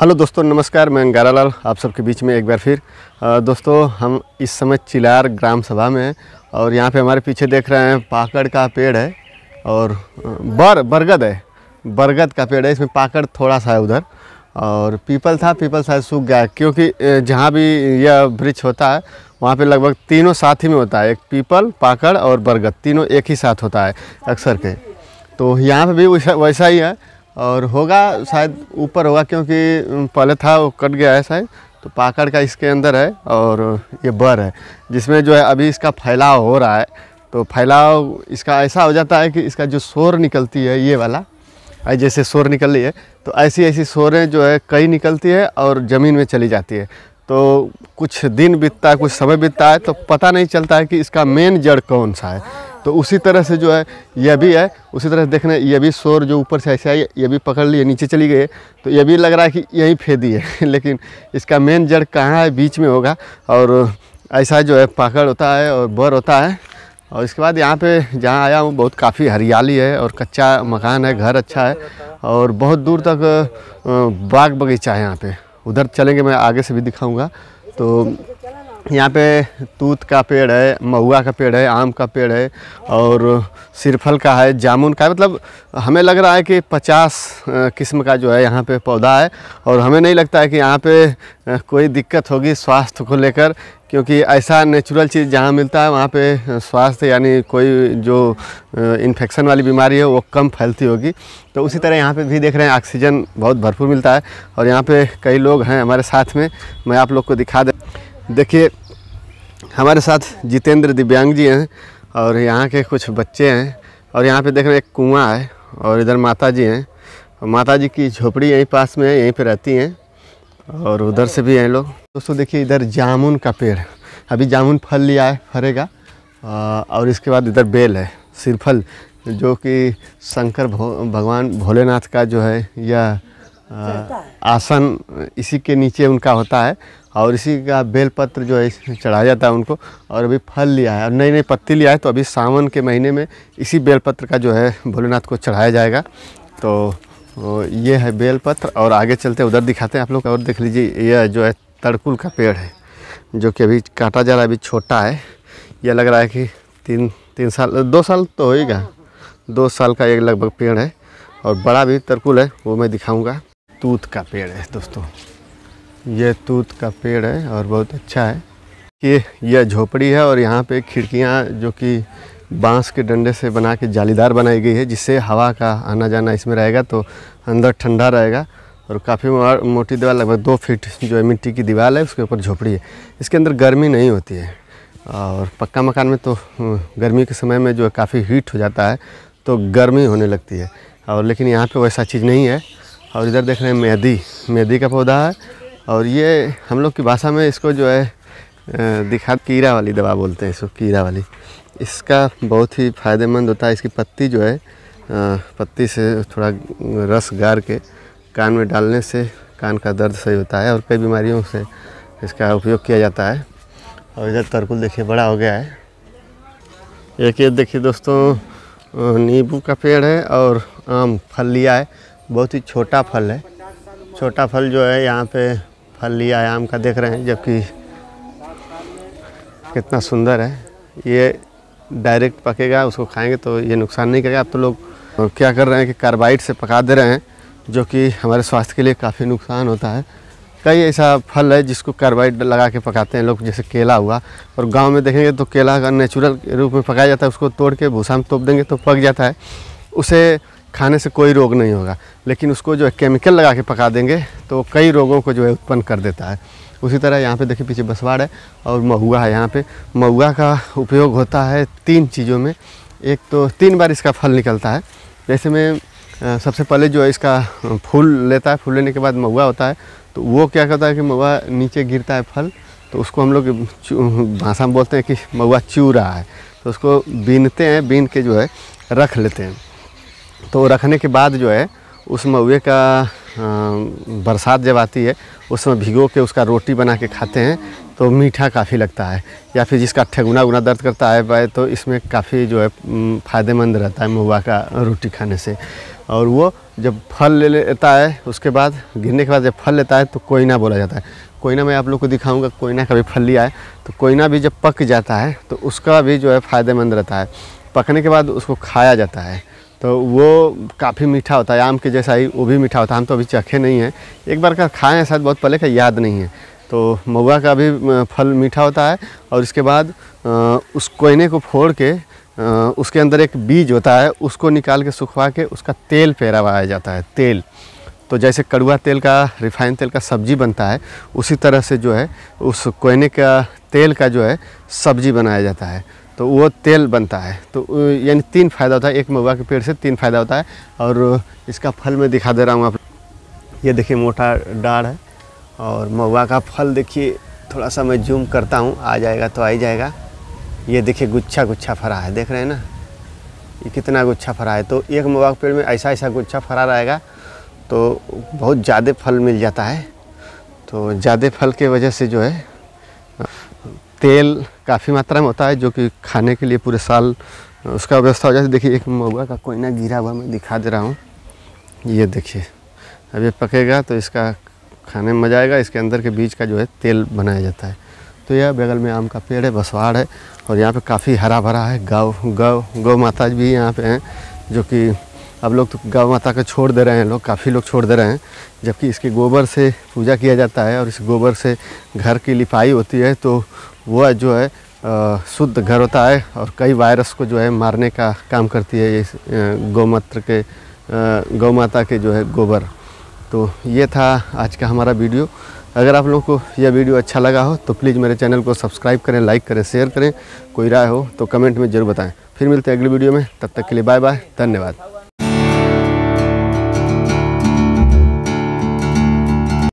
hello दोस्तों नमस्कार मैं लाल आप सबके बीच में एक बार फिर दोस्तों हम इस समय चिलार ग्राम सभा में हैं और यहाँ पे हमारे पीछे देख रहे हैं पाकड़ का पेड़ है और बर बरगद है बरगद का पेड़ है इसमें पाकड़ थोड़ा सा है उधर और पीपल था पीपल शायद सूख गया क्योंकि जहाँ भी यह वृक्ष होता है वहाँ पे लगभग तीनों साथ ही में होता है एक पीपल पाकड़ और बरगद तीनों एक ही साथ होता है अक्सर के तो यहाँ पर भी वैसा ही है और होगा शायद ऊपर होगा क्योंकि पहले था वो कट गया है शायद तो पाकड़ का इसके अंदर है और ये बर है जिसमें जो है अभी इसका फैलाव हो रहा है तो फैलाव इसका ऐसा हो जाता है कि इसका जो शोर निकलती है ये वाला जैसे शोर निकल रही है तो ऐसी ऐसी शोरें जो है कई निकलती है और ज़मीन में चली जाती है तो कुछ दिन बीतता है कुछ समय बीतता है तो पता नहीं चलता है कि इसका मेन जड़ कौन सा है तो उसी तरह से जो है यह भी है उसी तरह से देखने यह भी शोर जो ऊपर से ऐसे आई यह भी पकड़ लिए नीचे चली गई तो यह भी लग रहा है कि यही फेदी है लेकिन इसका मेन जड़ कहाँ है बीच में होगा और ऐसा जो है पाकड़ होता है और बर होता है और इसके बाद यहाँ पे जहाँ आया हूँ बहुत काफ़ी हरियाली है और कच्चा मकान है घर अच्छा है और बहुत दूर तक बाग बगीचा है यहाँ पे उधर चलेंगे मैं आगे से भी दिखाऊंगा तो यहाँ पे तूत का पेड़ है महुआ का पेड़ है आम का पेड़ है और सिरफल का है जामुन का है मतलब हमें लग रहा है कि 50 किस्म का जो है यहाँ पे पौधा है और हमें नहीं लगता है कि यहाँ पे कोई दिक्कत होगी स्वास्थ्य को लेकर क्योंकि ऐसा नेचुरल चीज़ जहाँ मिलता है वहाँ पे स्वास्थ्य यानी कोई जो इन्फेक्शन वाली बीमारी है वो कम फैलती होगी तो उसी तरह यहाँ पे भी देख रहे हैं ऑक्सीजन बहुत भरपूर मिलता है और यहाँ पे कई लोग हैं हमारे साथ में मैं आप लोग को दिखा दे देखिए हमारे साथ जितेंद्र दिव्यांग जी हैं और यहाँ के कुछ बच्चे हैं और यहाँ पे देख रहे हैं एक कुआँ है और इधर माता जी हैं और माता जी की झोपड़ी यहीं पास में है यहीं पे रहती हैं और उधर से भी हैं लोग दोस्तों देखिए इधर जामुन का पेड़ अभी जामुन फल लिया है फरेगा और इसके बाद इधर बेल है सिरफल जो कि शंकर भो, भगवान भोलेनाथ का जो है यह आसन इसी के नीचे उनका होता है और इसी का बेलपत्र जो है इसमें चढ़ाया जाता है उनको और अभी फल लिया है और नई नई पत्ती लिया है तो अभी सावन के महीने में इसी बेलपत्र का जो है भोलेनाथ को चढ़ाया जाएगा तो ये है बेलपत्र और आगे चलते उधर दिखाते हैं आप लोग और देख लीजिए यह जो है तड़कुल का पेड़ है जो कि अभी काटा जा रहा है अभी छोटा है यह लग रहा है कि तीन तीन साल दो साल तो होगा दो साल का एक लगभग पेड़ है और बड़ा भी तरकुल है वो मैं दिखाऊंगा तूत का पेड़ है दोस्तों यह तूत का पेड़ है और बहुत अच्छा है ये यह झोपड़ी है और यहाँ पे खिड़कियाँ जो कि बांस के डंडे से बना के जालीदार बनाई गई है जिससे हवा का आना जाना इसमें रहेगा तो अंदर ठंडा रहेगा और काफ़ी मोटी दीवार लगभग दो फीट जो है मिट्टी की दीवार है उसके ऊपर झोपड़ी है इसके अंदर गर्मी नहीं होती है और पक्का मकान में तो हम्म, गर्मी के समय में जो है काफ़ी हीट हो जाता है तो गर्मी होने लगती है और लेकिन यहाँ पे वैसा चीज़ नहीं है और इधर देख रहे हैं मेहदी मेहदी का पौधा है और ये हम लोग की भाषा में इसको जो है दिखा कीड़ा वाली दवा बोलते हैं इसको कीड़ा वाली इसका बहुत ही फ़ायदेमंद होता है इसकी पत्ती जो है पत्ती से थोड़ा रस गार के कान में डालने से कान का दर्द सही होता है और कई बीमारियों से इसका उपयोग किया जाता है और इधर तरकुल देखिए बड़ा हो गया है एक ये देखिए दोस्तों नींबू का पेड़ है और आम फल लिया है बहुत ही छोटा फल है छोटा फल जो है यहाँ पे फल लिया है आम का देख रहे हैं जबकि कितना सुंदर है ये डायरेक्ट पकेगा उसको खाएंगे तो ये नुकसान नहीं करेगा अब तो लोग क्या कर रहे हैं कि कार्बाइड से पका दे रहे हैं जो कि हमारे स्वास्थ्य के लिए काफ़ी नुकसान होता है कई ऐसा फल है जिसको कार्बाइड लगा के पकाते हैं लोग जैसे केला हुआ और गांव में देखेंगे तो केला का नेचुरल रूप में पकाया जाता है उसको तोड़ के भूसा में तोप देंगे तो पक जाता है उसे खाने से कोई रोग नहीं होगा लेकिन उसको जो है केमिकल लगा के पका देंगे तो कई रोगों को जो है उत्पन्न कर देता है उसी तरह यहाँ पे देखिए पीछे बसवाड़ है और महुआ है यहाँ पे महुआ का उपयोग होता है तीन चीज़ों में एक तो तीन बार इसका फल निकलता है जैसे में सबसे पहले जो है इसका फूल लेता है फूल लेने के बाद महुआ होता है तो वो क्या करता है कि महुआ नीचे गिरता है फल तो उसको हम लोग भाषा में बोलते हैं कि महुआ चू रहा है तो उसको बीनते हैं बीन के जो है रख लेते हैं तो रखने के बाद जो है उस महुए का बरसात जब आती है उसमें भिगो के उसका रोटी बना के खाते हैं तो मीठा काफ़ी लगता है या फिर जिसका ठेगुना गुना दर्द करता है तो इसमें काफ़ी जो है फ़ायदेमंद रहता है महुआ का रोटी खाने से और वो जब फल ले लेता है उसके बाद गिरने के बाद जब फल लेता है तो कोयना बोला जाता है कोयना मैं आप लोग को दिखाऊंगा कोयना का भी फल लिया है तो कोयना भी जब पक जाता है तो उसका भी जो है फ़ायदेमंद रहता है पकने के बाद उसको खाया जाता है तो वो काफ़ी मीठा होता है आम के जैसा ही वो भी मीठा होता है हम तो अभी चखे नहीं हैं एक बार का खाए हैं शायद बहुत पहले का याद नहीं है तो महुआ का भी फल मीठा होता है और इसके बाद उस कोयने को फोड़ के उसके अंदर एक बीज होता है उसको निकाल के सुखवा के उसका तेल पेरावाया जाता है तेल तो जैसे कड़ुआ तेल का रिफाइंड तेल का सब्जी बनता है उसी तरह से जो है उस कोयने का तेल का जो है सब्जी बनाया जाता है तो वो तेल बनता है तो यानी तीन फायदा होता है एक महुआ के पेड़ से तीन फायदा होता है और इसका फल मैं दिखा दे रहा हूँ आप ये देखिए मोटा डाढ़ है और महुआ का फल देखिए थोड़ा सा मैं जूम करता हूँ आ जाएगा तो आ ही जाएगा ये देखिए गुच्छा गुच्छा फरा है देख रहे हैं ना ये कितना गुच्छा फरा है तो एक महुआ के पेड़ में ऐसा ऐसा गुच्छा फरा रहेगा तो बहुत ज़्यादा फल मिल जाता है तो ज़्यादा फल के वजह से जो है तेल काफ़ी मात्रा में होता है जो कि खाने के लिए पूरे साल उसका व्यवस्था हो जाती है देखिए एक महुआ का कोयना गिरा हुआ मैं दिखा दे रहा हूँ ये देखिए अब ये पकेगा तो इसका खाने में मज़ा आएगा इसके अंदर के बीज का जो है तेल बनाया जाता है तो यह बगल में आम का पेड़ है बसवाड़ है और यहाँ पे काफ़ी हरा भरा है गौ गौ गौ माता भी यहाँ पे हैं जो कि अब लोग तो गौ माता को छोड़ दे रहे हैं लोग काफ़ी लोग छोड़ दे रहे हैं जबकि इसके गोबर से पूजा किया जाता है और इस गोबर से घर की लिपाई होती है तो वह जो है शुद्ध घर होता है और कई वायरस को जो है मारने का काम करती है इस गौमात्र के गौ माता के जो है गोबर तो ये था आज का हमारा वीडियो अगर आप लोगों को यह वीडियो अच्छा लगा हो तो प्लीज़ मेरे चैनल को सब्सक्राइब करें लाइक करें शेयर करें कोई राय हो तो कमेंट में ज़रूर बताएं फिर मिलते हैं अगली वीडियो में तब तक के लिए बाय बाय धन्यवाद